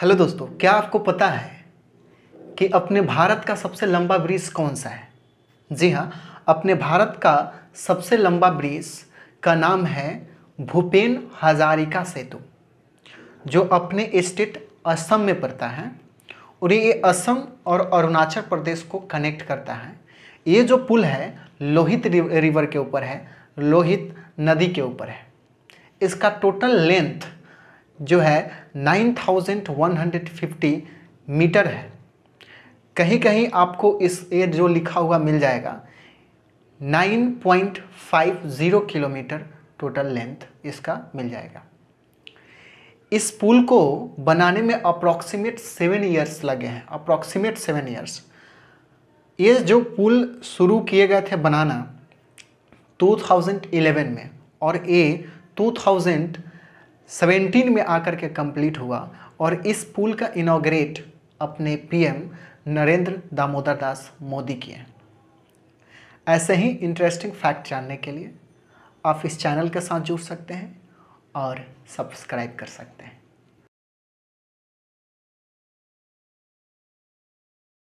hello दोस्तों क्या आपको पता है कि अपने भारत का सबसे लंबा ब्रिज कौन सा है जी हाँ अपने भारत का सबसे लंबा ब्रिज का नाम है भूपेन हजारिका सेतु जो अपने स्टेट असम में पड़ता है और ये असम और अरुणाचल प्रदेश को कनेक्ट करता है ये जो पुल है लोहित रिवर के ऊपर है लोहित नदी के ऊपर है इसका टोटल लेंथ जो है 9150 मीटर है कहीं कहीं आपको इस ये जो लिखा हुआ मिल जाएगा 9.50 किलोमीटर टोटल लेंथ इसका मिल जाएगा इस पुल को बनाने में अप्रॉक्सीमेट सेवन ईयर्स लगे हैं अप्रॉक्सीमेट सेवन ईयर्स ये जो पुल शुरू किए गए थे बनाना 2011 में और ये सेवेंटीन में आकर के कंप्लीट हुआ और इस पुल का इनाग्रेट अपने पीएम नरेंद्र दामोदर दास मोदी किए ऐसे ही इंटरेस्टिंग फैक्ट जानने के लिए आप इस चैनल के साथ जुड़ सकते हैं और सब्सक्राइब कर सकते हैं